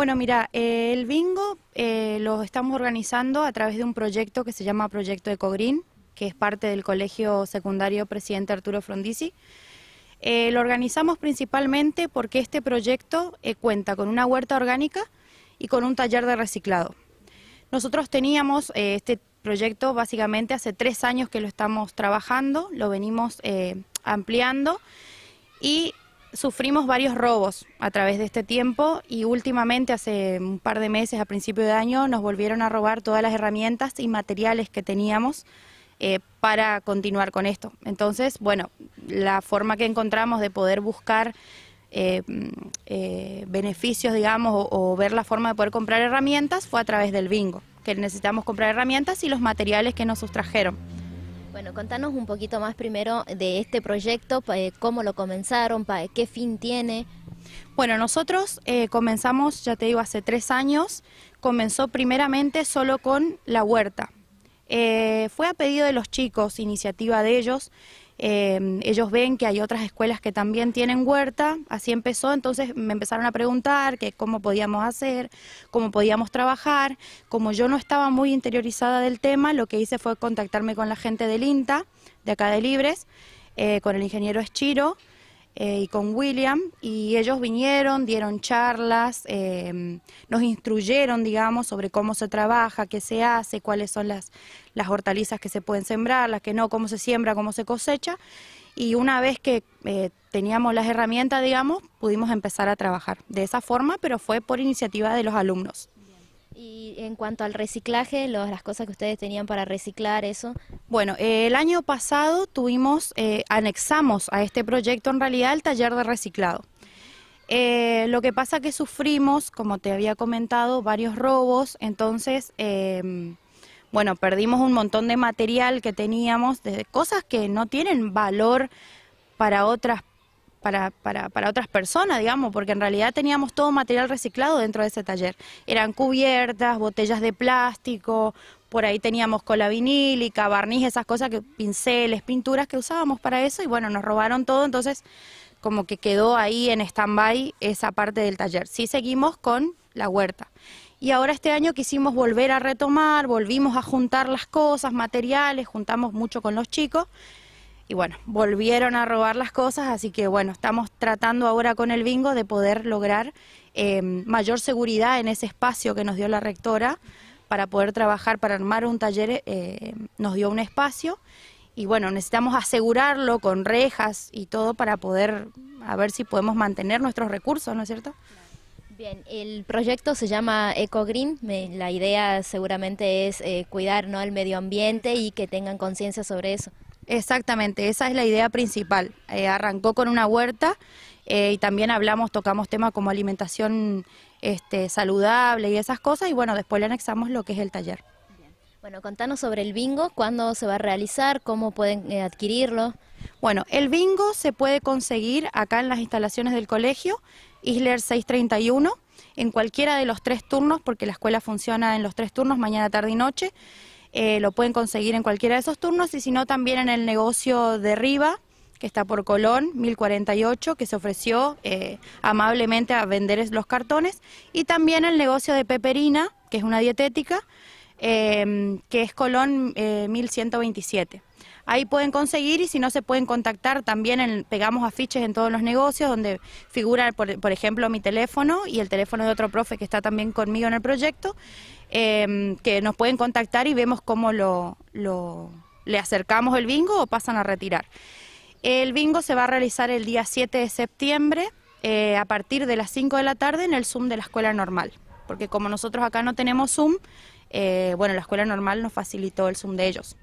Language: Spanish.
Bueno, mira, eh, el bingo eh, lo estamos organizando a través de un proyecto que se llama Proyecto Ecogreen, que es parte del Colegio Secundario Presidente Arturo Frondizi. Eh, lo organizamos principalmente porque este proyecto cuenta con una huerta orgánica y con un taller de reciclado. Nosotros teníamos este proyecto básicamente hace tres años que lo estamos trabajando, lo venimos ampliando y sufrimos varios robos a través de este tiempo y últimamente, hace un par de meses, a principio de año, nos volvieron a robar todas las herramientas y materiales que teníamos eh, para continuar con esto. Entonces, bueno, la forma que encontramos de poder buscar eh, mm, eh, beneficios, digamos, o ver la forma de poder comprar herramientas fue a través del bingo, que necesitamos comprar herramientas y los materiales que nos sustrajeron. Bueno, contanos un poquito más primero de este proyecto, eh, cómo lo comenzaron, qué fin tiene. Bueno, nosotros eh, comenzamos, ya te digo, hace tres años, comenzó primeramente solo con la huerta. Eh, fue a pedido de los chicos, iniciativa de ellos, Em, ellos ven que hay otras escuelas que también tienen huerta, así empezó, entonces me empezaron a preguntar que cómo podíamos hacer, cómo podíamos trabajar. Como yo no estaba muy interiorizada del tema, lo que hice fue contactarme con la gente del INTA, de acá de Libres, eh, con el ingeniero Eschiro, eh, y con William y ellos vinieron, dieron charlas, eh, nos instruyeron, digamos, sobre cómo se trabaja, qué se hace, cuáles son las, hortalizas que se pueden sembrar, las que no, cómo se siembra, cómo se cosecha. Y una vez que eh, teníamos las herramientas, digamos, pudimos empezar a trabajar de esa forma, pero fue por iniciativa de los alumnos. Y en cuanto al reciclaje, las cosas que ustedes tenían para reciclar, eso. Bueno, eh, el año pasado tuvimos, eh, anexamos a este proyecto en realidad el taller de reciclado. Eh, lo que pasa que sufrimos, como te había comentado, varios robos, entonces, em, bueno, perdimos un montón de material que teníamos, cosas que no tienen valor para otras para, otras personas, digamos, porque en realidad teníamos todo material reciclado dentro de ese taller. Eran cubiertas, botellas de plástico, por ahí teníamos cola vinílica, barniz, esas cosas, que, pinceles, pinturas que usábamos para eso y bueno, nos robaron todo, entonces como que quedó ahí en stand-by esa parte del taller. Sí seguimos con la huerta. Y ahora este año quisimos volver a retomar, volvimos a juntar las cosas, materiales, juntamos mucho con los chicos y bueno, volvieron a robar las cosas, así que bueno, estamos tratando ahora con el bingo de poder lograr eh, mayor seguridad en ese espacio que nos dio la rectora para poder trabajar, para armar un taller, eh, nos dio un espacio y bueno, necesitamos asegurarlo con rejas y todo para poder, a ver si podemos mantener nuestros recursos, ¿no es cierto? Bien, el proyecto se llama Eco Green, La idea seguramente es eh, cuidar ¿no? el medio ambiente y que tengan conciencia sobre eso. Exactamente, esa es la idea principal. Eh, arrancó con una huerta eh, y también hablamos, tocamos temas como alimentación este, saludable y esas cosas y bueno, después le anexamos lo que es el taller. Bueno, contanos sobre el bingo, cuándo se va a realizar, cómo pueden eh, adquirirlo. Bueno, el bingo se puede conseguir acá en las instalaciones del colegio, Isler 631, en cualquiera de los tres turnos, porque la escuela funciona en los tres turnos, mañana, tarde y noche. Eh, lo pueden conseguir en cualquiera de esos turnos y si no también en el negocio de Riva, que está por Colón, 1048, que se ofreció eh, amablemente a vender los cartones, y también el negocio de Peperina, que es una dietética, eh, que es Colón 1127. Ahí pueden conseguir y si no se pueden contactar, también pegamos afiches en todos los negocios donde figura, por, ejemplo, mi teléfono y el teléfono de otro profe que está también conmigo en el proyecto, em, que nos pueden contactar y vemos cómo lo, le acercamos el bingo o pasan a retirar. El bingo se va a realizar el día 7 de septiembre eh, a partir de las 5 de la tarde en el Zoom de la escuela normal, porque como nosotros acá no tenemos Zoom, eh, bueno, la escuela normal nos facilitó el Zoom de ellos.